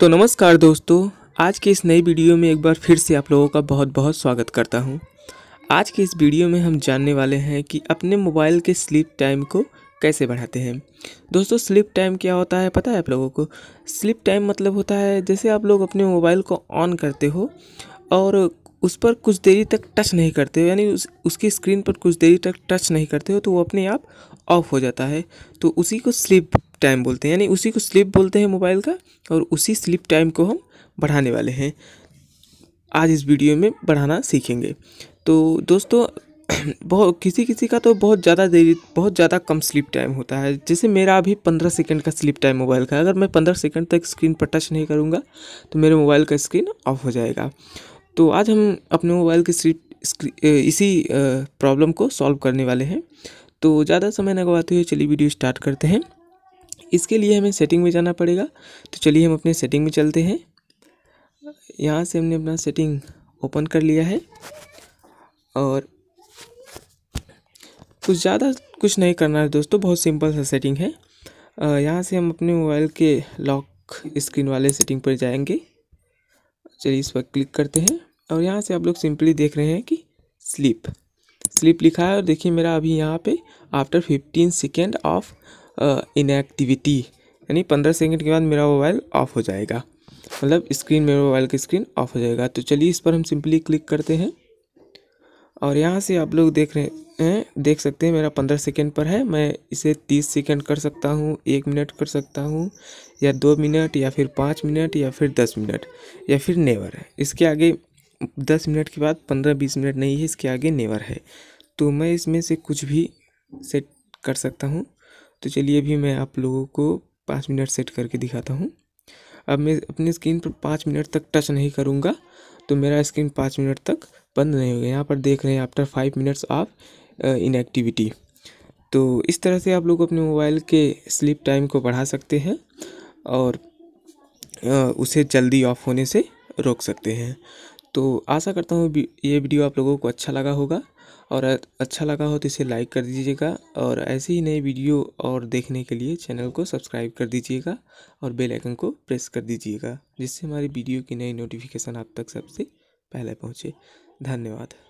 तो नमस्कार दोस्तों आज के इस नई वीडियो में एक बार फिर से आप लोगों का बहुत बहुत स्वागत करता हूं। आज के इस वीडियो में हम जानने वाले हैं कि अपने मोबाइल के स्लीप टाइम को कैसे बढ़ाते हैं दोस्तों स्लीप टाइम क्या होता है पता है आप लोगों को स्लीप टाइम मतलब होता है जैसे आप लोग अपने मोबाइल को ऑन करते हो और उस पर कुछ देरी तक टच नहीं करते हो यानी उस उसकी स्क्रीन पर कुछ देरी तक टच नहीं करते हो तो वो अपने आप ऑफ हो जाता है तो उसी को स्लिप टाइम बोलते हैं यानी उसी को स्लिप बोलते हैं मोबाइल का और उसी स्लिप टाइम को हम बढ़ाने वाले हैं आज इस वीडियो में बढ़ाना सीखेंगे तो दोस्तों बहुत किसी किसी का तो बहुत ज़्यादा देरी बहुत ज़्यादा कम स्लिप टाइम होता है जैसे मेरा अभी पंद्रह सेकंड का स्लिप टाइम मोबाइल का अगर मैं पंद्रह सेकंड तक स्क्रीन पर टच नहीं करूँगा तो मेरे मोबाइल का स्क्रीन ऑफ हो जाएगा तो आज हम अपने मोबाइल के सिर्फ इसी प्रॉब्लम को सॉल्व करने वाले हैं तो ज़्यादा समय न गवाते हुए चलिए वीडियो स्टार्ट करते हैं इसके लिए हमें सेटिंग में जाना पड़ेगा तो चलिए हम अपने सेटिंग में चलते हैं यहाँ से हमने अपना सेटिंग ओपन कर लिया है और कुछ ज़्यादा कुछ नहीं करना है दोस्तों बहुत सिंपल सा सेटिंग है यहाँ से हम अपने मोबाइल के लॉक स्क्रीन वाले सेटिंग पर जाएंगे चलिए इस पर क्लिक करते हैं और यहाँ से आप लोग सिंपली देख रहे हैं कि स्लिप स्लिप लिखा है और देखिए मेरा अभी यहाँ पे after fifteen second of inactivity यानी पंद्रह सेकेंड के बाद मेरा मोबाइल ऑफ हो जाएगा मतलब स्क्रीन मेरे मोबाइल की स्क्रीन ऑफ हो जाएगा तो चलिए इस पर हम सिंपली क्लिक करते हैं और यहाँ से आप लोग देख रहे हैं देख सकते हैं मेरा पंद्रह सेकेंड पर है मैं इसे तीस सेकेंड कर सकता हूँ एक मिनट कर सकता हूँ या दो मिनट या फिर पाँच मिनट या फिर दस मिनट या फिर नेवर है इसके आगे दस मिनट के बाद पंद्रह बीस मिनट नहीं है इसके आगे नेवर है तो मैं इसमें से कुछ भी सेट कर सकता हूँ तो चलिए अभी मैं आप लोगों को पाँच मिनट सेट करके दिखाता हूँ अब मैं अपनी स्क्रीन पर पाँच मिनट तक टच नहीं करूँगा तो मेरा स्क्रीन पाँच मिनट तक बंद नहीं होगा यहाँ पर देख रहे हैं after five minutes of inactivity तो इस तरह से आप लोग अपने मोबाइल के स्लीप टाइम को बढ़ा सकते हैं और uh, उसे जल्दी ऑफ होने से रोक सकते हैं तो आशा करता हूँ ये वीडियो आप लोगों को अच्छा लगा होगा और अच्छा लगा हो तो इसे लाइक कर दीजिएगा और ऐसे ही नए वीडियो और देखने के लिए चैनल को सब्सक्राइब कर दीजिएगा और बेल आइकन को प्रेस कर दीजिएगा जिससे हमारी वीडियो की नई नोटिफिकेशन आप तक सबसे पहले पहुँचे धन्यवाद